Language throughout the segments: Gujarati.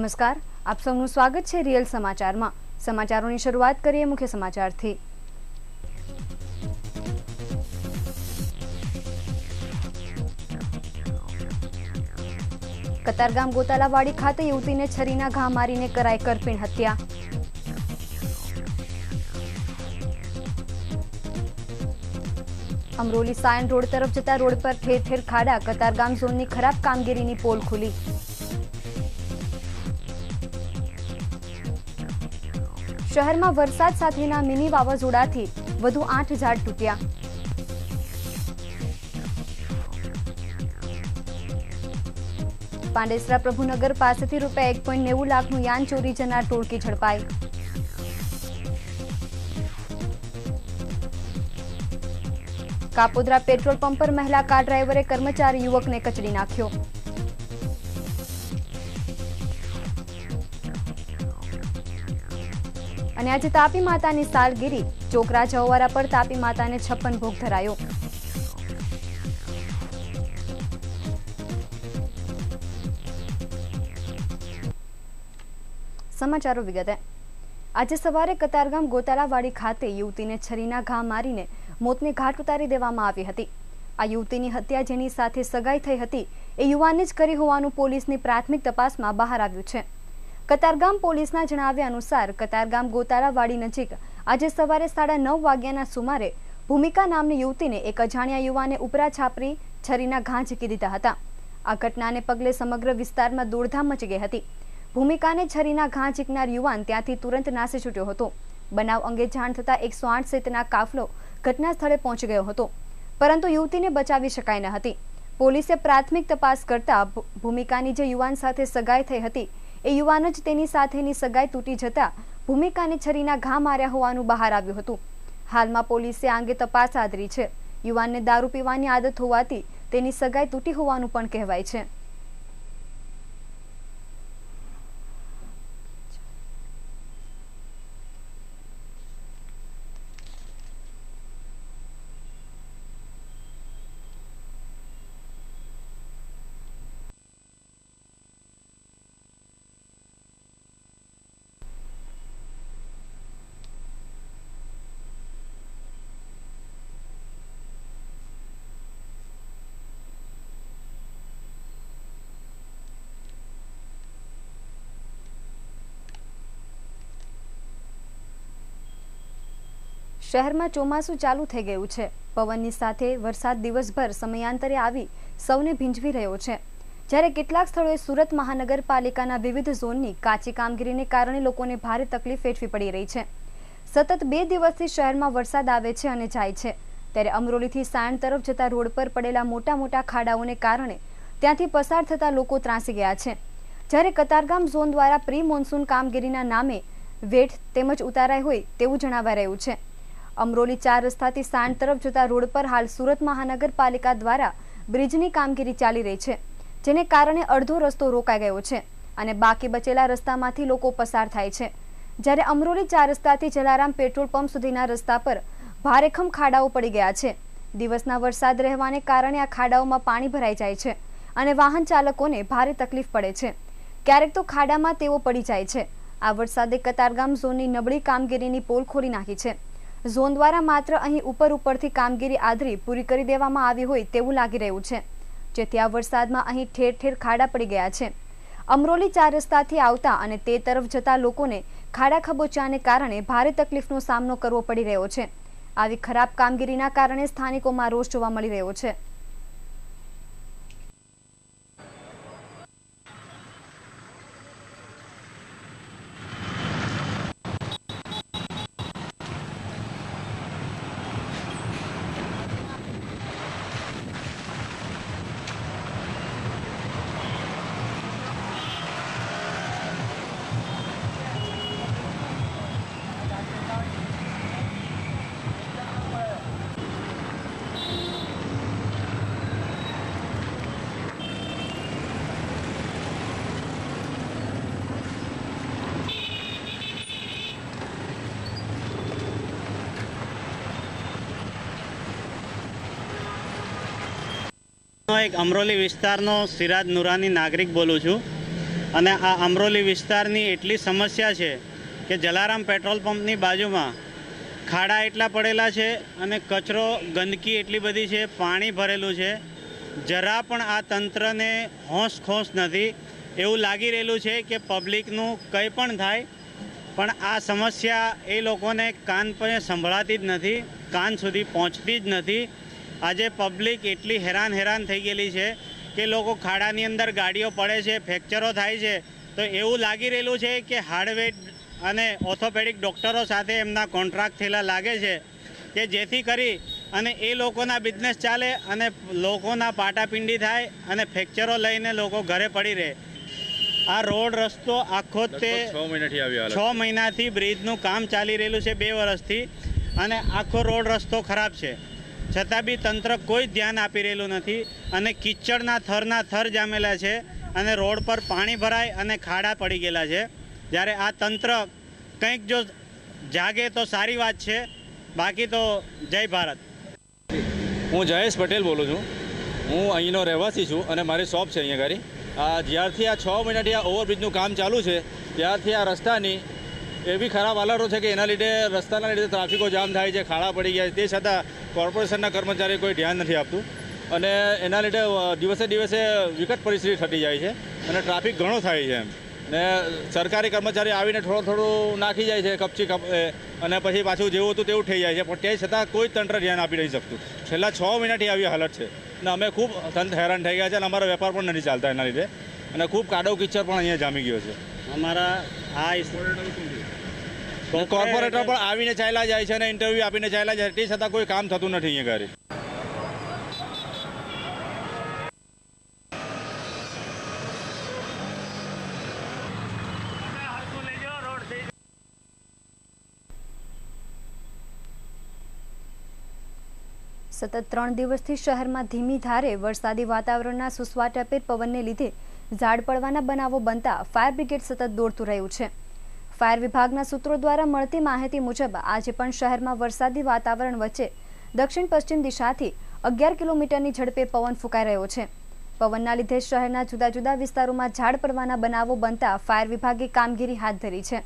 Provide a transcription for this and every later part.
નમસ્કાર આપ સૌનું સ્વાગત છે રિયલ સમાચારમાં સમાચારોની શરૂઆત કરીએ મુખ્ય સમાચારથી કતારગામ ગોતાલાવાડી ખાતે યુવતીને છરીના ઘા મારીને કરાઈ કરપીણ હત્યા અમરોલી સાયન રોડ તરફ જતા રોડ પર ઠેર ઠેર ખાડા કતારગામ ઝોનની ખરાબ કામગીરીની પોલ ખુલી શહેરમાં વરસાદ સાથેના મિની વાવાઝોડાથી વધુ આઠ ઝાડ તૂટ્યા પાંડેસરા પ્રભુનગર પાસેથી રૂપિયા એક પોઈન્ટ નેવું લાખનું યાન ચોરી જનાર ટોળકી ઝડપાઈ કાપોદરા પેટ્રોલ પંપ પર મહિલા કાર ડ્રાઈવરે કર્મચારી યુવકને કચડી નાખ્યો અને આજે તાપી માતાની સાલગીરી ચોકરા જવારા પર તાપી માતાને છપ્પન ભોગ ધરાયો સમાચારો વિગતે આજે સવારે કતારગામ ગોતાલાવાડી ખાતે યુવતીને છરીના ઘા મારીને મોતને ઘાટ ઉતારી દેવામાં આવી હતી આ યુવતીની હત્યા જેની સાથે સગાઈ થઈ હતી એ યુવાને જ કરી હોવાનું પોલીસની પ્રાથમિક તપાસમાં બહાર આવ્યું છે કતારગામ પોલીસના જણાવ્યા અનુસાર કતારગામ ગોતારાવાડી નજીક આજે સવારે સાડા નવ વાગ્યાના સુમારે ભૂમિકા નામની યુવતીને એક અજાણ્યા યુવાને ઉપરા છાપરી છરીના ઘા ઝીકી દીધા હતા આ ઘટનાને પગલે સમગ્ર વિસ્તારમાં દોડધામ મચી ગઈ હતી ભૂમિકાને છરીના ઘા ઝીકનાર યુવાન ત્યાંથી તુરંત નાસી છૂટ્યો હતો બનાવ અંગે જાણ થતાં એકસો આઠ સહિતના કાફલો ઘટના સ્થળે પહોંચી ગયો હતો પરંતુ યુવતીને બચાવી શકાય ન હતી પોલીસે પ્રાથમિક તપાસ કરતા ભૂમિકાની જે યુવાન સાથે સગાઈ થઈ હતી એ યુવાન જ તેની સાથેની સગાઈ તૂટી જતા ભૂમિકાને છરીના ઘા માર્યા હોવાનું બહાર આવ્યું હતું હાલમાં પોલીસે આ અંગે તપાસ આદરી છે યુવાનને દારૂ પીવાની આદત હોવાથી તેની સગાઈ તૂટી હોવાનું પણ કહેવાય છે શહેરમાં ચોમાસું ચાલુ થઈ ગયું છે પવનની સાથે વરસાદ દિવસભર સમયાંતરે આવી સૌને ભીંજવી રહ્યો છે જ્યારે કેટલાક સ્થળોએ સુરત મહાનગરપાલિકાના વિવિધ ઝોનની કાચી કામગીરીને કારણે લોકોને ભારે તકલીફ વેઠવી પડી રહી છે સતત બે દિવસથી શહેરમાં વરસાદ આવે છે અને જાય છે ત્યારે અમરોલીથી સાણ તરફ જતા રોડ પર પડેલા મોટા મોટા ખાડાઓને કારણે ત્યાંથી પસાર થતા લોકો ત્રાસી ગયા છે જ્યારે કતારગામ ઝોન દ્વારા પ્રી મોન્સૂન કામગીરીના નામે વેઠ તેમજ ઉતારાય હોય તેવું જણાવાઈ રહ્યું છે અમરોલી ચાર રસ્તાથી સાંડ તરફ જતા રોડ પર હાલ સુરત મહાનગરપાલિકા દ્વારા બ્રિજની કામગીરી ચાલી રહી છે જેને કારણે અડધો રસ્તો રોકાઈ ગયો છે અને બાકી બચેલા રસ્તામાંથી લોકો પસાર થાય છે જ્યારે અમરોલી ચાર રસ્તાથી જલારામ પેટ્રોલ પંપ સુધીના રસ્તા પર ભારેખમ ખાડાઓ પડી ગયા છે દિવસના વરસાદ રહેવાને કારણે આ ખાડાઓમાં પાણી ભરાઈ જાય છે અને વાહન ચાલકોને ભારે તકલીફ પડે છે ક્યારેક તો ખાડામાં તેઓ પડી જાય છે આ વરસાદે કતારગામ ઝોનની નબળી કામગીરીની પોલ ખોલી નાખી છે ઝોન દ્વારા માત્ર અહીં ઉપર ઉપરથી કામગીરી આધરી પૂરી કરી દેવામાં આવી હોય તેવું લાગી રહ્યું છે જેથી આ વરસાદમાં અહીં ઠેર ઠેર ખાડા પડી ગયા છે અમરોલી ચાર રસ્તાથી આવતા અને તે તરફ જતા લોકોને ખાડા ખબોચાને કારણે ભારે તકલીફનો સામનો કરવો પડી રહ્યો છે આવી ખરાબ કામગીરીના કારણે સ્થાનિકોમાં રોષ જોવા મળી રહ્યો છે હું એક અમરોલી વિસ્તારનો સિરાજ નુરાની નાગરિક બોલું છું અને આ અમરોલી વિસ્તારની એટલી સમસ્યા છે કે જલારામ પેટ્રોલ પંપની બાજુમાં ખાડા એટલા પડેલા છે અને કચરો ગંદકી એટલી બધી છે પાણી ભરેલું છે જરા પણ આ તંત્રને હોંશ ખોંશ નથી એવું લાગી રહેલું છે કે પબ્લિકનું કંઈ પણ થાય પણ આ સમસ્યા એ લોકોને કાન પણ સંભળાતી જ નથી કાન સુધી પહોંચતી જ નથી આજે પબ્લિક એટલી હેરાન હેરાન થઈ ગયેલી છે કે લોકો ખાડાની અંદર ગાડીઓ પડે છે ફ્રેક્ચરો થાય છે તો એવું લાગી રહેલું છે કે હાર્ડવેર અને ઓર્થોપેડિક ડૉક્ટરો સાથે એમના કોન્ટ્રાક્ટ થયેલા લાગે છે કે જેથી કરી અને એ લોકોના બિઝનેસ ચાલે અને લોકોના પાટાપિંડી થાય અને ફ્રેક્ચરો લઈને લોકો ઘરે પડી રહે આ રોડ રસ્તો આખો તે છ મહિનાથી બ્રિજનું કામ ચાલી રહેલું છે બે વર્ષથી અને આખો રોડ રસ્તો ખરાબ છે છતાં બી તંત્ર કોઈ ધ્યાન આપી રહેલું નથી અને કિચડના થરના થર જામેલા છે અને રોડ પર પાણી ભરાય અને ખાડા પડી ગયેલા છે જ્યારે આ તંત્ર કંઈક જો જાગે તો સારી વાત છે બાકી તો જય ભારત હું જયેશ પટેલ બોલું છું હું અહીંનો રહેવાસી છું અને મારી શોપ છે અહીંયા ઘરે આ જ્યારથી આ છ મહિનાથી આ ઓવરબ્રિજનું કામ ચાલુ છે ત્યારથી આ રસ્તાની એ બી ખરાબ હાલતો છે કે એના લીધે રસ્તાના લીધે ટ્રાફિકો જામ થાય છે ખાડા પડી ગયા છે તે છતાં કોર્પોરેશનના કર્મચારી કોઈ ધ્યાન નથી આપતું અને એના લીધે દિવસે દિવસે વિકટ પરિસ્થિતિ થતી જાય છે અને ટ્રાફિક ઘણો થાય છે એમ ને સરકારી કર્મચારી આવીને થોડું થોડું નાખી જાય છે કપચી કપ અને પછી પાછું જેવું હતું તેવું થઈ જાય છે પણ તે છતાં કોઈ તંત્ર ધ્યાન આપી નહીં શકતું છેલ્લા છ મહિનાથી આવી હાલત છે અને અમે ખૂબ હેરાન થઈ ગયા છે અને અમારો વેપાર પણ નથી ચાલતા એના લીધે અને ખૂબ કાદવ કિચર પણ અહીંયા જામી ગયો છે અમારા આ કોર્પોરેટર પણ આવીને ચાલ્યા જાય છે અને ઇન્ટરવ્યુ આપીને ચાલ્યા જાય તે છતાં કોઈ કામ થતું નથી અહીંયા ઘરે સતત ત્રણ દિવસથી શહેરમાં ધીમી ધારે વરસાદી વાતાવરણના સુસવાટાભેર પવનને લીધે ઝાડ પડવાના બનાવો બનતા ફાયર બ્રિગેડ સતત દોડતું રહ્યું છે ફાયર વિભાગના સૂત્રો દ્વારા મળતી માહિતી મુજબ આજે પણ શહેરમાં વરસાદી વાતાવરણ વચ્ચે દક્ષિણ પશ્ચિમ દિશાથી અગિયાર કિલોમીટરની ઝડપે પવન ફૂંકાઈ રહ્યો છે પવનના લીધે શહેરના જુદા જુદા વિસ્તારોમાં ઝાડ પડવાના બનાવો બનતા ફાયર વિભાગે કામગીરી હાથ ધરી છે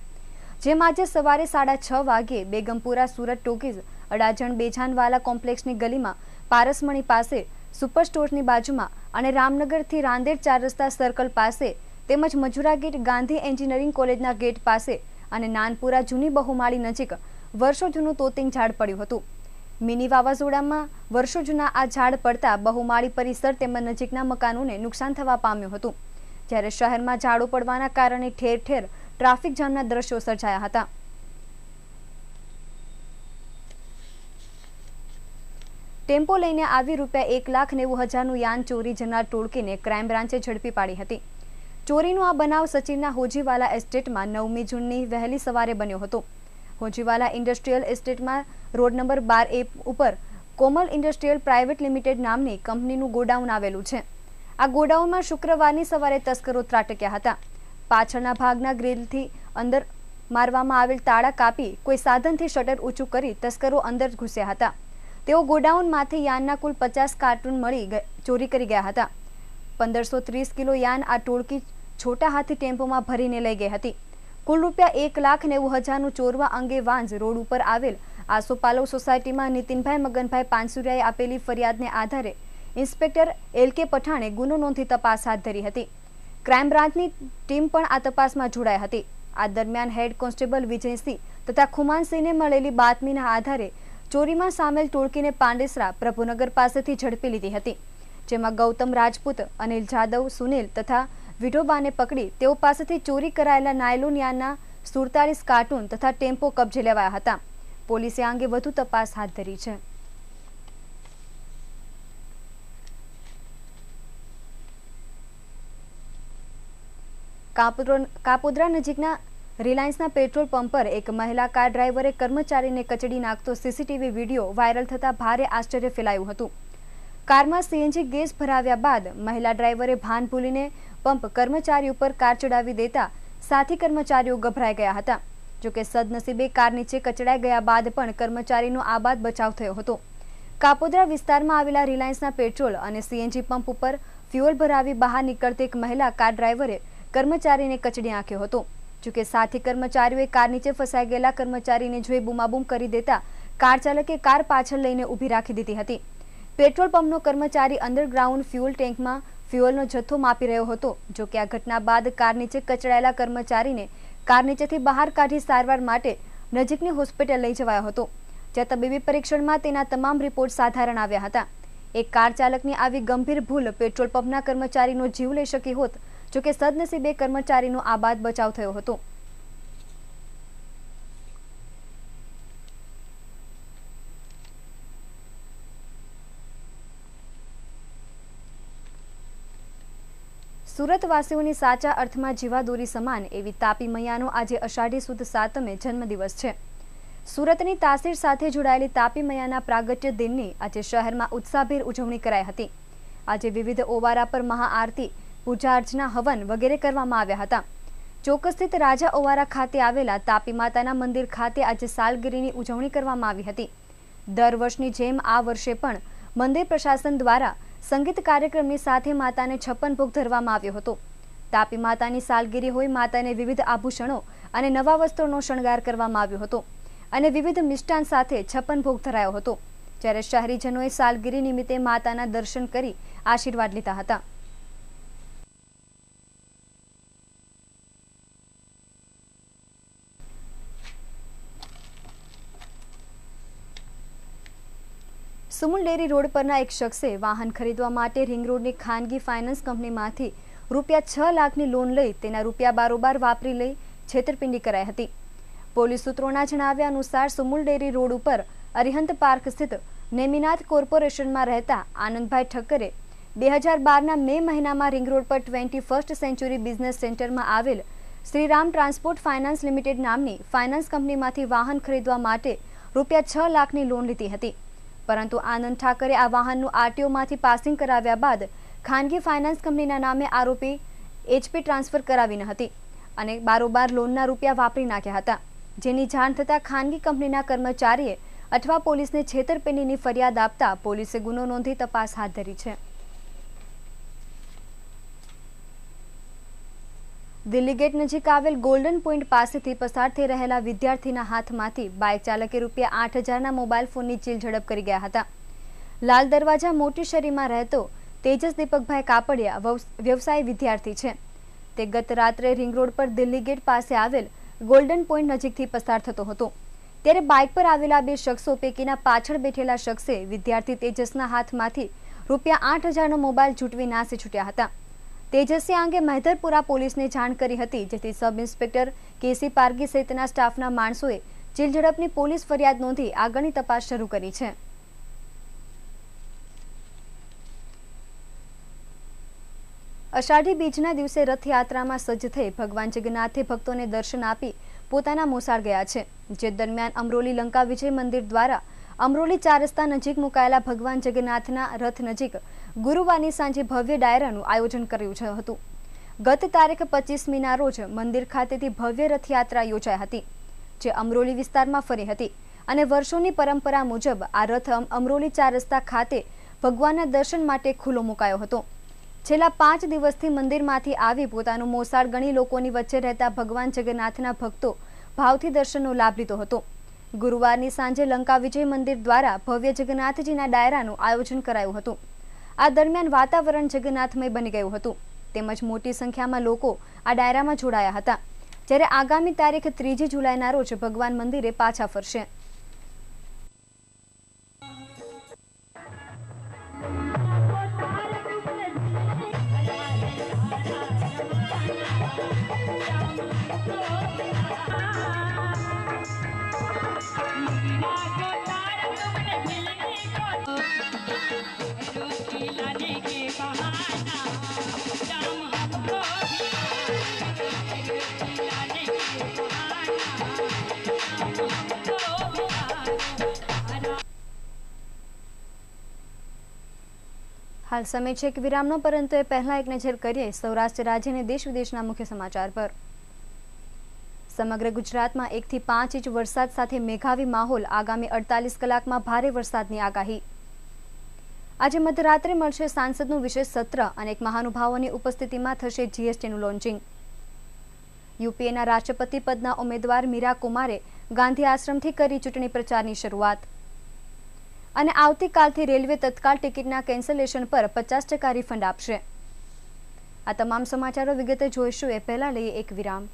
જેમ આજે સવારે સાડા છ વાગ્યે બેગમપુરા સુરત ટોકીઝ અડાજણ બેજાનવાલા કોમ્પ્લેક્સની ગલીમાં પારસમણી પાસે સુપર સ્ટોર્સની બાજુમાં અને રામનગરથી રાંદેર ચાર રસ્તા સર્કલ પાસે તેમજ મજુરા ગેટ ગાંધી એન્જિનિયરિંગ કોલેજના ગેટ પાસે અને નાનપુરા જૂની બહુમાળી નજીક વર્ષો જૂનું તોતિંગ ઝાડ પડ્યું હતું મિની વાવાઝોડામાં વર્ષો જૂના આ ઝાડ પડતા બહુમાળી પરિસર તેમજ નજીકના મકાનોને નુકસાન થવા પામ્યું હતું જ્યારે શહેરમાં ઝાડો પડવાના કારણે ઠેર ઠેર ટ્રાફિક જામના દ્રશ્યો સર્જાયા હતા ટેમ્પો લઈને આવી રૂપિયા એક લાખ નેવું હજારનું યાન ચોરી જનાર ટોળકીને ક્રાઇમ બ્રાન્ચે ઝડપી પાડી હતી ચોરીનો આ બનાવ સચિનના હોજીવાલા એસ્ટેટમાં નવમી જૂનની વહેલી સવારે બન્યો હતો હોજીવાલા ઇન્ડસ્ટ્રીયલ એસ્ટેટમાં રોડ નંબર બાર એ ઉપર કોમલ ઇન્ડસ્ટ્રીયલ પ્રાઇવેટ લિમિટેડ નામની કંપનીનું ગોડાઉન આવેલું છે આ ગોડાઉનમાં શુક્રવારની સવારે તસ્કરો ત્રાટક્યા હતા પાછળના ભાગના ગ્રીલથી અંદર મારવામાં આવેલ તાળા કાપી કોઈ સાધનથી શટર ઊંચું કરી તસ્કરો અંદર ઘૂસ્યા હતા તેઓ ગોડાઉનમાંથી યાનના કુલ પચાસ કાર્ટૂન મળી ચોરી કરી ગયા હતા પંદરસો ત્રીસ કિલો યાન આ ટોળકી છોટા હાથી ટેમ્પોમાં ભરીને લઈ ગઈ હતી કુલ રૂપિયા એક લાખ નેવું હજારનું ચોરવા અંગે વાંઝ રોડ ઉપર આવેલ આસોપાલવ સોસાયટીમાં નીતિનભાઈ મગનભાઈ પાનસુરિયાએ આપેલી ફરિયાદને આધારે ઇન્સ્પેક્ટર એલ કે પઠાણે ગુનો નોંધી તપાસ હાથ ધરી હતી ક્રાઇમ બ્રાન્ચની ટીમ પણ આ તપાસમાં જોડાઈ હતી આ દરમિયાન હેડ કોન્સ્ટેબલ વિજયસિંહ તથા ખુમાનસિંહને મળેલી બાતમીના આધારે ચોરીમાં સામેલ ટોળકીને પાંડેસરા પ્રભુનગર પાસેથી ઝડપી લીધી હતી જેમાં ગૌતમ રાજપૂત અનિલ જાદવ સુનિલ તથા વિઢોબાને પકડી તેઓ પાસેથી ચોરી કરાયેલા નાયલોનિયાના સુડતાલીસ કાર્ટૂન તથા ટેમ્પો કબજે લેવાયા હતા પોલીસે અંગે વધુ તપાસ હાથ ધરી છે કાપોદ્રા નજીકના રિલાયન્સના પેટ્રોલ પંપ પર એક મહિલા કાર ડ્રાઈવરે કર્મચારીને કચડી નાખતો સીસીટીવી વિડીયો વાયરલ થતા ભારે આશ્ચર્ય ફેલાયું હતું કારમાં સીએનજી ગેસ ભરાવ્યા બાદ મહિલા ડ્રાઈવરે ભાન ભૂલીને પંપ કર્મચારી ઉપર કાર ચડાવી દેતા સાથી કર્મચારીઓ ગભરાઈ ગયા હતા જોકે સદનસીબે કાર નીચે કચડાઈ ગયા બાદ પણ કર્મચારીનો આબાદ બચાવ થયો હતો કાપોદ્રા વિસ્તારમાં આવેલા રિલાયન્સના પેટ્રોલ અને સીએનજી પંપ ઉપર ફ્યુઅલ ભરાવી બહાર નીકળતી એક મહિલા કાર ડ્રાઈવરે કર્મચારીને કચડી આંખ્યો હતો જોકે સાથી કર્મચારીઓએ કાર નીચે ફસાઈ ગયેલા કર્મચારીને જોઈ બૂમાબૂમ કરી દેતા કાર ચાલકે કાર પાછળ લઈને ઊભી રાખી દીધી હતી પેટ્રોલ પંપનો કર્મચારી અંડરગ્રાઉન્ડ ફ્યુઅલ ટેન્કમાં ફ્યુઅલનો જથ્થો માપી રહ્યો હતો જો કે આ ઘટના બાદ કાર નીચે કચડાયેલા કર્મચારીને કાર નીચેથી બહાર કાઢી સારવાર માટે નજીકની હોસ્પિટલ લઈ જવાયો હતો જ્યાં તબીબી પરીક્ષણમાં તેના તમામ રિપોર્ટ સાધારણ આવ્યા હતા એક કાર ચાલકની આવી ગંભીર ભૂલ પેટ્રોલ પંપના કર્મચારીનો જીવ લઈ શકી હોત જો કે સદનસીબે કર્મચારીનો આ બાદ બચાવ થયો હતો સુરતવાસીઓની સાચા અર્થમાં જીવાદોરી સમાન એવી તાપી મૈયાનો આજે અષાઢી સુદ સાતમે જન્મદિવસ છે સુરતની તાસીર સાથે જોડાયેલી તાપી મૈયાના પ્રાગટ્ય દિનની આજે શહેરમાં ઉત્સાહભેર ઉજવણી કરાઈ હતી આજે વિવિધ ઓવારા પર મહાઆરતી પૂજા અર્ચના હવન વગેરે કરવામાં આવ્યા હતા ચોક્કસ્થિત રાજા ઓવારા ખાતે આવેલા તાપી માતાના મંદિર ખાતે આજે સાલગીરીની ઉજવણી કરવામાં આવી હતી દર વર્ષની જેમ આ વર્ષે પણ મંદિર પ્રશાસન દ્વારા સંગીત કાર્યક્રમની સાથે માતાને છપ્પન ભોગ ધરવામાં આવ્યો હતો તાપી માતાની સાલગીરી હોય માતાને વિવિધ આભૂષણો અને નવા વસ્ત્રોનો શણગાર કરવામાં આવ્યો હતો અને વિવિધ મિષ્ટાન સાથે છપ્પન ભોગ ધરાયો હતો જ્યારે શહેરીજનોએ સાલગીરી નિમિત્તે માતાના દર્શન કરી આશીર્વાદ લીધા હતા સુમુલ ડેરી રોડ પરના એક શખ્સે વાહન ખરીદવા માટે રિંગ રોડની ખાનગી ફાઇનાન્સ કંપનીમાંથી રૂપિયા છ લાખની લોન લઈ તેના રૂપિયા બારોબાર વાપરી લઈ છેતરપિંડી કરાઈ હતી પોલીસ સૂત્રોના જણાવ્યા અનુસાર સુમુલ ડેરી રોડ ઉપર અરિહંત પાર્ક સ્થિત નેમિનાથ કોર્પોરેશનમાં રહેતા આનંદભાઈ ઠક્કરે બે હજાર બારના મે મહિનામાં રિંગ રોડ પર ટ્વેન્ટી ફર્સ્ટ સેન્ચુરી બિઝનેસ સેન્ટરમાં આવેલ શ્રીરામ ટ્રાન્સપોર્ટ ફાઇનાન્સ લિમિટેડ નામની ફાઇનાન્સ કંપનીમાંથી વાહન ખરીદવા માટે રૂપિયા છ લાખની લોન લીધી હતી પરંતુ આનંદ ઠાકરે આ વાહનનું આરટીઓમાંથી પાસિંગ કરાવ્યા બાદ ખાનગી ફાઇનાન્સ કંપનીના નામે આરોપી એચપી ટ્રાન્સફર કરાવી ન હતી અને બારોબાર લોનના રૂપિયા વાપરી નાખ્યા હતા જેની જાણ થતાં ખાનગી કંપનીના કર્મચારીએ અથવા પોલીસને છેતરપિંડીની ફરિયાદ આપતા પોલીસે ગુનો નોંધી તપાસ હાથ ધરી છે દિલ્હી ગેટ નજીક આવેલ ગોલ્ડન પોઈન્ટ પાસેથી પસાર થઈ રહેલા વિદ્યાર્થીના હાથમાંથી બાઇક ચાલકે રૂપિયા આઠ હજારના મોબાઈલ ફોનની ચીલ ઝડપ કરી ગયા હતા લાલ દરવાજા મોટી શેરીમાં રહેતો તેજસ દીપકભાઈ કાપડિયા વ્યવસાય વિદ્યાર્થી છે તે ગત રાત્રે રિંગ રોડ પર દિલ્હી ગેટ પાસે આવેલ ગોલ્ડન પોઈન્ટ નજીકથી પસાર થતો હતો ત્યારે બાઇક પર આવેલા બે શખ્સો પૈકીના પાછળ બેઠેલા શખ્સે વિદ્યાર્થી તેજસના હાથમાંથી રૂપિયા આઠ હજારનો મોબાઈલ ઝૂંટવી નાસી છૂટ્યા હતા તેજસે આ અંગે મહેધરપુરા પોલીસને જાણ કરી હતી જેથી સબ ઇન્સ્પેક્ટર કેસી પારગી સહિતના સ્ટાફના માણસોએ જેલ પોલીસ ફરિયાદ નોંધી આગળની તપાસ શરૂ કરી છે અષાઢી બીજના દિવસે રથયાત્રામાં સજ્જ થઈ ભગવાન જગન્નાથે ભક્તોને દર્શન આપી પોતાના મોસાળ ગયા છે જે દરમિયાન અમરોલી લંકા વિજય મંદિર દ્વારા અમરોલી ચાર રસ્તા નજીક મુકાયેલા ભગવાન જગન્નાથના રથ નજીક ગુરુવારની સાંજે ભવ્ય ડાયરાનું આયોજન કર્યું હતું ગત તારીખ પચીસમીના રોજ મંદિર ખાતેથી ભવ્ય રથયાત્રા યોજાઈ હતી જે અમરોલી વિસ્તારમાં ફરી હતી અને વર્ષોની પરંપરા મુજબ આ રથ અમરોલી ચાર રસ્તા ખાતે ભગવાનના દર્શન માટે ખુલ્લો મુકાયો હતો છેલ્લા પાંચ દિવસથી મંદિરમાંથી આવી પોતાનું મોસાળ ગણી લોકોની વચ્ચે રહેતા ભગવાન જગન્નાથના ભક્તો ભાવથી દર્શનનો લાભ લીધો હતો ગુરુવારની સાંજે લંકા વિજય મંદિર દ્વારા ભવ્ય જગન્નાથજીના ડાયરાનું આયોજન કરાયું હતું આ દરમિયાન વાતાવરણ જગન્નાથમય બની ગયું હતું તેમજ મોટી સંખ્યામાં લોકો આ ડાયરામાં જોડાયા હતા જ્યારે આગામી તારીખ ત્રીજી જુલાઈના રોજ ભગવાન મંદિરે પાછા ફરશે Thank you. हाल समय विराम नो परंतु पहला एक नजर करिए सौराष्ट्र राज्य ने देश विदेश मुख्य समाचार पर સમગ્ર ગુજરાતમાં એકથી પાંચ ઇંચ વરસાદ સાથે મેઘાવી માહોલ આગામી અડતાલીસ કલાકમાં ભારે વરસાદની આગાહી આજે મધરાત્રે મળશે સાંસદનું વિશેષ સત્ર અને એક મહાનુભાવોની ઉપસ્થિતિમાં થશે જીએસટીનું લોન્ચિંગ યુપીએના રાષ્ટ્રપતિ પદના ઉમેદવાર મીરા કુમારે ગાંધી આશ્રમથી કરી ચૂંટણી પ્રચારની શરૂઆત અને આવતીકાલથી રેલવે તત્કાલ ટિકિટના કેન્સલેશન પર પચાસ ટકા રિફંડ આપશે આ તમામ સમાચારો વિગતે જોઈશું એ પહેલા લઈએ એક વિરામ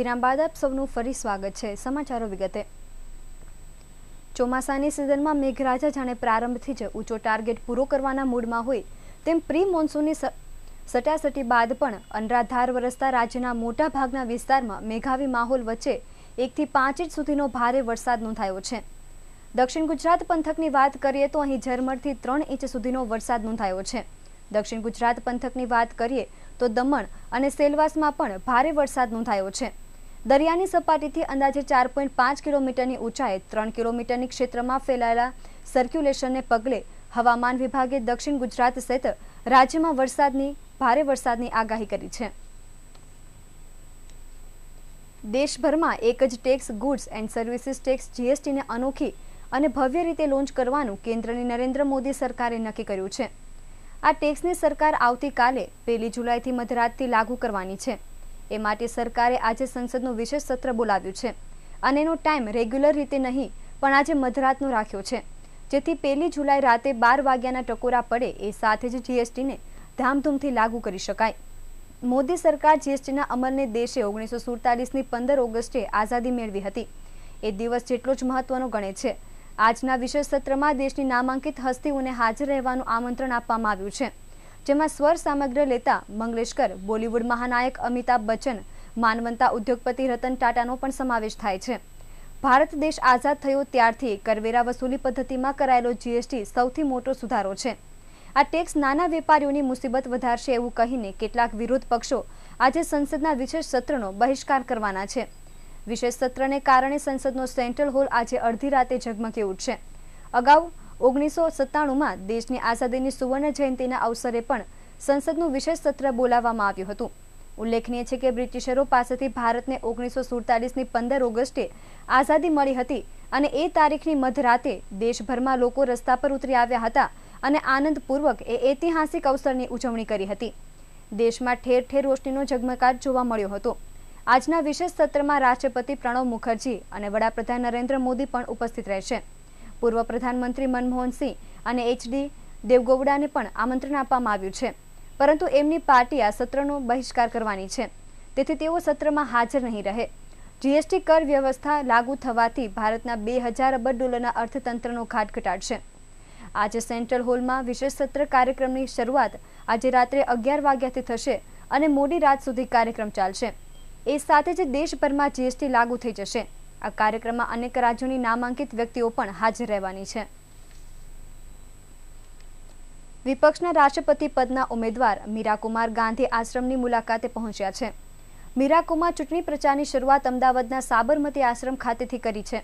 વિરામ બાદ આપ સૌનું ફરી સ્વાગત છે સમાચારો વિગતે ચોમાસાની સિઝનમાં મેઘરાજા જાણે પ્રારંભથી જ ઊંચો ટાર્ગેટ પૂરો કરવાના મૂડમાં હોય તેમ પ્રી મોન્સૂનની સટાસટી બાદ પણ અનરાધાર વરસતા રાજ્યના મોટા ભાગના વિસ્તારમાં મેઘાવી માહોલ વચ્ચે એકથી પાંચ ઇંચ સુધીનો ભારે વરસાદ નોંધાયો છે દક્ષિણ ગુજરાત પંથકની વાત કરીએ તો અહીં ઝરમરથી ત્રણ ઇંચ સુધીનો વરસાદ નોંધાયો છે દક્ષિણ ગુજરાત પંથકની વાત કરીએ તો દમણ અને સેલવાસમાં પણ ભારે વરસાદ નોંધાયો છે દરિયાની સપાટીથી અંદાજે ચાર પોઈન્ટ પાંચ કિલોમીટરની ઊંચાઈ ત્રણ કિલોમીટરની ક્ષેત્રમાં ફેલાયેલા સર્ક્યુલેશનને પગલે હવામાન વિભાગે દક્ષિણ ગુજરાત સહિત રાજ્યમાં વરસાદની ભારે વરસાદની આગાહી કરી છે દેશભરમાં એક જ tax goods and services tax જીએસટીને અનોખી અને ભવ્ય રીતે લોન્ચ કરવાનું કેન્દ્રની નરેન્દ્ર મોદી સરકારે નક્કી કર્યું છે આ ટેક્સની સરકાર આવતીકાલે પહેલી જુલાઈથી મધરાતથી લાગુ કરવાની છે એ માટે સરકારે આજે સંસદનું વિશેષ સત્ર બોલાવ્યું છે અને એનો ટાઈમ રેગ્યુલર રીતે નહીં પણ આજે મધરાતનો રાખ્યો છે જેથી પહેલી જુલાઈ રાતે બાર વાગ્યાના ટકોરા પડે એ સાથે જ જીએસટીને ધામધૂમથી લાગુ કરી શકાય મોદી સરકાર જીએસટીના અમલને દેશે ઓગણીસો સુડતાલીસની પંદર ઓગસ્ટે આઝાદી મેળવી હતી એ દિવસ જેટલો જ મહત્વનો ગણે છે આજના વિશેષ સત્રમાં દેશની નામાંકિત હસ્તીઓને હાજર રહેવાનું આમંત્રણ આપવામાં આવ્યું છે જેમાં સ્વર સામગ્રી લેતા મંગલેશકર બોલીવુડ મહાનાયક અમિતાભ બચ્ચન માનવંતા ઉદ્યોગપતિ રતન ટાટાનો પણ સમાવેશ થાય છે ભારત દેશ આઝાદ થયો ત્યારથી કરવેરા વસૂલી પદ્ધતિમાં કરાયેલો જીએસટી સૌથી મોટો સુધારો છે આ ટેક્સ નાના વેપારીઓની મુસીબત વધારશે એવું કહીને કેટલાક વિરોધ પક્ષો આજે સંસદના વિશેષ સત્રનો બહિષ્કાર કરવાના છે વિશેષ સત્રને કારણે સંસદનો સેન્ટ્રલ હોલ આજે અડધી રાતે ઝગમગી ઉઠશે અગાઉ ઓગણીસો સત્તાણુંમાં દેશની આઝાદીની સુવર્ણ જયંતિના અવસરે પણ સંસદનું વિશેષ સત્ર બોલાવવામાં આવ્યું હતું ઉલ્લેખનીય છે કે બ્રિટિશરો પાસેથી ભારતને ઓગણીસો સુડતાલીસની પંદર ઓગસ્ટે આઝાદી મળી હતી અને એ તારીખની મધરાતે દેશભરમાં લોકો રસ્તા પર ઉતરી આવ્યા હતા અને આનંદપૂર્વક એ ઐતિહાસિક અવસરની ઉજવણી કરી હતી દેશમાં ઠેર ઠેર રોશનીનો ઝગમગાટ જોવા મળ્યો હતો આજના વિશેષ સત્રમાં રાષ્ટ્રપતિ પ્રણવ મુખર્જી અને વડાપ્રધાન નરેન્દ્ર મોદી પણ ઉપસ્થિત રહેશે પૂર્વ પ્રધાનમંત્રી મનમોહનસિંહ અને એચડી દેવગૌડાને પણ આમંત્રણ આપવામાં આવ્યું છે પરંતુ એમની પાર્ટી આ સત્રનો બહિષ્કાર કરવાની છે તેથી તેઓ સત્રમાં હાજર નહીં રહે જીએસટી કર વ્યવસ્થા લાગુ થવાથી ભારતના બે હજાર અબજ ડોલરના અર્થતંત્રનો ઘાટ ઘટાડશે આજે સેન્ટ્રલ હોલમાં વિશેષ સત્ર કાર્યક્રમની શરૂઆત આજે રાત્રે અગિયાર વાગ્યાથી થશે અને મોડી રાત સુધી કાર્યક્રમ ચાલશે એ સાથે જ દેશભરમાં જીએસટી લાગુ થઈ જશે આ કાર્યક્રમમાં અનેક રાજ્યોની નામાંકિત વ્યક્તિઓ પણ હાજર રહેવાની છે વિપક્ષના રાષ્ટ્રપતિ પદના ઉમેદવાર મીરાકુમાર ગાંધી આશ્રમની મુલાકાતે પહોંચ્યા છે મીરાકુમાર ચૂંટણી પ્રચારની શરૂઆત અમદાવાદના સાબરમતી આશ્રમ ખાતેથી કરી છે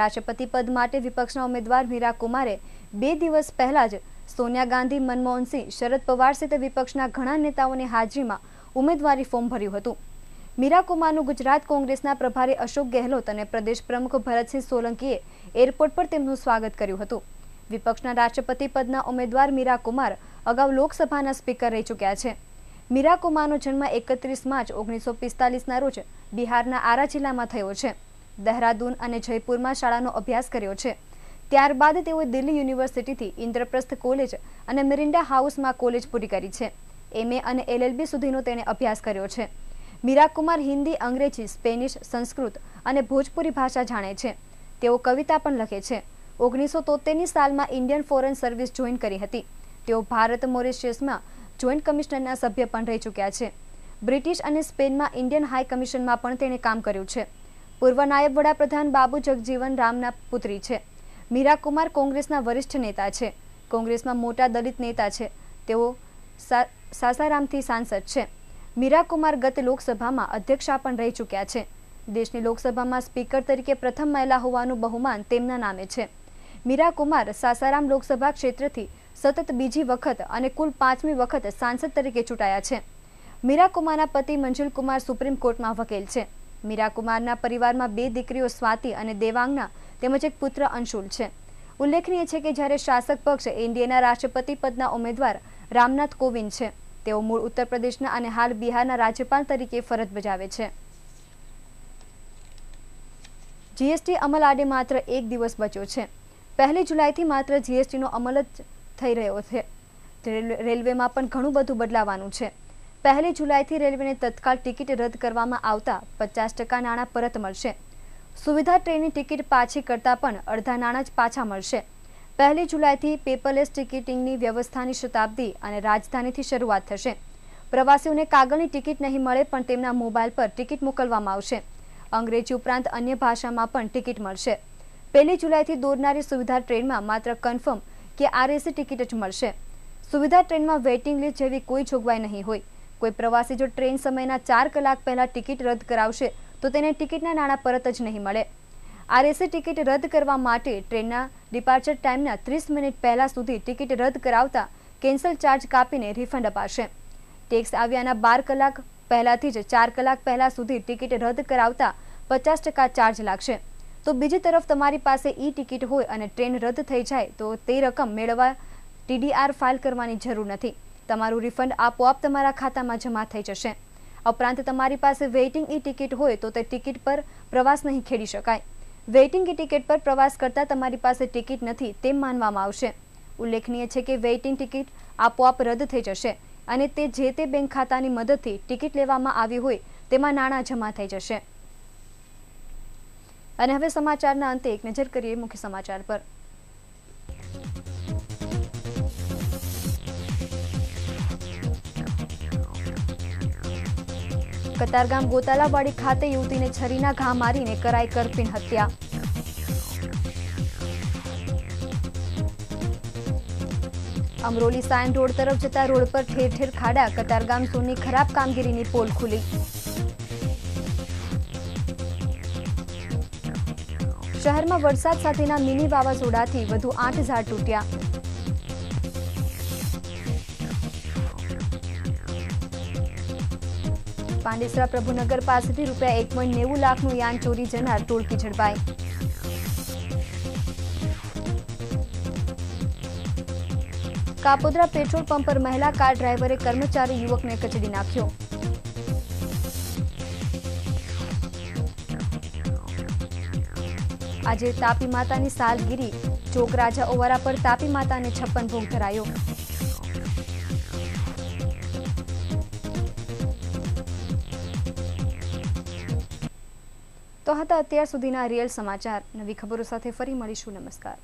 રાષ્ટ્રપતિ પદ માટે વિપક્ષના ઉમેદવાર મીરા કુમારે બે દિવસ પહેલા જ સોનિયા ગાંધી મનમોહનસિંહ શરદ પવાર સહિત વિપક્ષના ઘણા નેતાઓની હાજરીમાં ઉમેદવારી ફોર્મ ભર્યું હતું મીરા કુમારનું ગુજરાત કોંગ્રેસના પ્રભારી અશોક ગેહલોત અને પ્રદેશ પ્રમુખ ભરતસિંહ સોલંકીએ એરપોર્ટ પર તેમનું સ્વાગત કર્યું હતું વિપક્ષના રાષ્ટ્રપતિ પદના ઉમેદવાર મીરા કુમાર અગાઉ લોકસભાના સ્પીકર રહી ચૂક્યા છે મીરા કુમારનો જન્મ એકત્રીસ માર્ચ ઓગણીસો પિસ્તાલીસના રોજ બિહારના આરા જિલ્લામાં થયો છે દહેરાદૂન અને જયપુરમાં શાળાનો અભ્યાસ કર્યો છે ત્યારબાદ તેઓ દિલ્હી યુનિવર્સિટીથી ઇન્દ્રપ્રસ્થ કોલેજ અને મિરિન્ડા હાઉસમાં કોલેજ પૂરી કરી છે એમએ અને એલએલબી સુધીનો તેણે અભ્યાસ કર્યો છે મીરા કુમાર હિન્દી અંગ્રેજી સ્પેનિશ સંસ્કૃત અને ભોજપુરી ભાષા જાણે છે તેઓ કવિતા પણ લખે છે ઓગણીસો તોતેરની સાલમાં ઇન્ડિયન ફોરેન સર્વિસ જોઈન કરી હતી તેઓ ભારત મોરિશિયસમાં જોઈન્ટ કમિશનરના સભ્ય પણ રહી ચૂક્યા છે બ્રિટિશ અને સ્પેનમાં ઇન્ડિયન હાઈ કમિશનમાં પણ તેણે કામ કર્યું છે પૂર્વ નાયબ વડાપ્રધાન બાબુ જગજીવન રામના પુત્રી છે મીરા કુમાર કોંગ્રેસના વરિષ્ઠ નેતા છે કોંગ્રેસમાં મોટા દલિત નેતા છે તેઓ સાસારામથી સાંસદ છે મીરા કુમાર ગત લોકસભામાં અધ્યક્ષા પણ રહી ચૂક્યા છે દેશની લોકસભામાં સ્પીકર તરીકે પ્રથમ મહિલા હોવાનું બહુમાન તેમના નામે છે મીરા કુમાર સાસારામ લોકસભા ક્ષેત્રથી સતત બીજી વખત અને કુલ પાંચમી વખત સાંસદ તરીકે ચૂંટાયા છે મીરા કુમારના પતિ મંજુલ કુમાર સુપ્રીમ કોર્ટમાં વકીલ છે મીરા કુમારના પરિવારમાં બે દીકરીઓ સ્વાતિ અને દેવાંગના તેમજ એક પુત્ર અંશુલ છે ઉલ્લેખનીય છે કે જ્યારે શાસક પક્ષ એનડીએના રાષ્ટ્રપતિ પદના ઉમેદવાર રામનાથ કોવિંદ છે તેઓ મૂળ ઉત્તર પ્રદેશના અને હાલ બિહારના રાજ્યપાલ તરીકે ફરજ બજાવે છે જીએસટી અમલ આડે માત્ર એક દિવસ બચ્યો છે પહેલી જુલાઈથી માત્ર જીએસટીનો અમલ જ થઈ રહ્યો છે રેલવેમાં પણ ઘણું બધું બદલાવાનું છે પહેલી જુલાઈથી રેલવેને તત્કાલ ટિકિટ રદ કરવામાં આવતા પચાસ ટકા નાણાં પરત મળશે સુવિધા ટ્રેનની ટિકિટ પાછી કરતાં પણ અડધા નાણાં જ પાછા મળશે પહેલી જુલાઈથી પેપરલેસ ટિકિટિંગની વ્યવસ્થાની શતાબ્દી અને રાજધાનીથી શરૂઆત થશે પ્રવાસીઓને કાગળની ટિકિટ નહીં મળે પણ તેમના મોબાઈલ પર ટિકિટ મોકલવામાં આવશે અંગ્રેજી ઉપરાંત અન્ય ભાષામાં પણ ટિકિટ મળશે પહેલી જુલાઈથી દોરનારી સુવિધા ટ્રેનમાં માત્ર કન્ફર્મ કે આરએસી ટિકિટ જ મળશે સુવિધા ટ્રેનમાં વેઇટિંગ લિસ્ટ જેવી કોઈ જોગવાઈ નહીં હોય કોઈ પ્રવાસી જો ટ્રેન સમયના ચાર કલાક પહેલાં ટિકિટ રદ કરાવશે તો તેને ટિકિટના નાણાં પરત જ નહીં મળે આરએસએ ટિકિટ રદ કરવા માટે ટ્રેનના ડિપાર્ચર ટાઈમના ત્રીસ મિનિટ પહેલા સુધી ટિકિટ રદ કરાવતા કેન્સલ ચાર્જ કાપીને રિફંડ અપાશે ટેક્સ આવ્યાના બાર કલાક પહેલાથી જ ચાર કલાક પહેલા સુધી ટિકિટ રદ કરાવતા પચાસ ટકા ચાર્જ લાગશે તો બીજી તરફ તમારી પાસે ઈ ટિકિટ હોય અને ટ્રેન રદ થઈ જાય તો તે રકમ મેળવવા ટીડીઆર ફાઇલ કરવાની જરૂર નથી તમારું રિફંડ આપોઆપ તમારા ખાતામાં જમા થઈ જશે ઉપરાંત તમારી પાસે વેઇટિંગ ઈ ટિકિટ હોય તો તે ટિકિટ પર પ્રવાસ નહીં ખેડી શકાય વેઇટિંગ ટિકિટ પર પ્રવાસ કરતા તમારી પાસે ટિકિટ નથી તેમ માનવામાં આવશે ઉલ્લેખનીય છે કે વેઇટિંગ ટિકિટ આપોઆપ રદ થઈ જશે અને તે જે તે બેંક ખાતાની મદદથી ટિકિટ લેવામાં આવી હોય તેમાં નાણાં જમા થઈ જશે અને હવે સમાચારના અંતે એક નજર કરીએ મુખ્ય સમાચાર પર કતારગામ ગોતાલાવાડી ખાતે યુવતીને છરીના ઘા મારીને કરાઈ કરપીણ હત્યા અમરોલી સાયન રોડ તરફ જતા રોડ પર ઠેર ઠેર ખાડા કતારગામ ઝોનની ખરાબ કામગીરીની પોલ ખુલી શહેરમાં વરસાદ સાથેના મિની વાવાઝોડાથી વધુ આઠ ઝાડ તૂટ્યા પાંડેસરા પ્રભુનગર પાસેથી રૂપિયા એક પોઈન્ટ નેવું લાખનું યાન ચોરી જનાર ટોળકી ઝડપાઈ કાપોદરા પેટ્રોલ પંપ પર મહિલા કાર ડ્રાઈવરે કર્મચારી યુવકને કચડી નાખ્યો આજે તાપી માતાની સાલગીરી ચોક રાજા ઓવારા પર તાપી માતાને છપ્પન ભોગ ધરાયો હતા અત્યાર સુધીના રિયલ સમાચાર નવી ખબરો સાથે ફરી મળીશું નમસ્કાર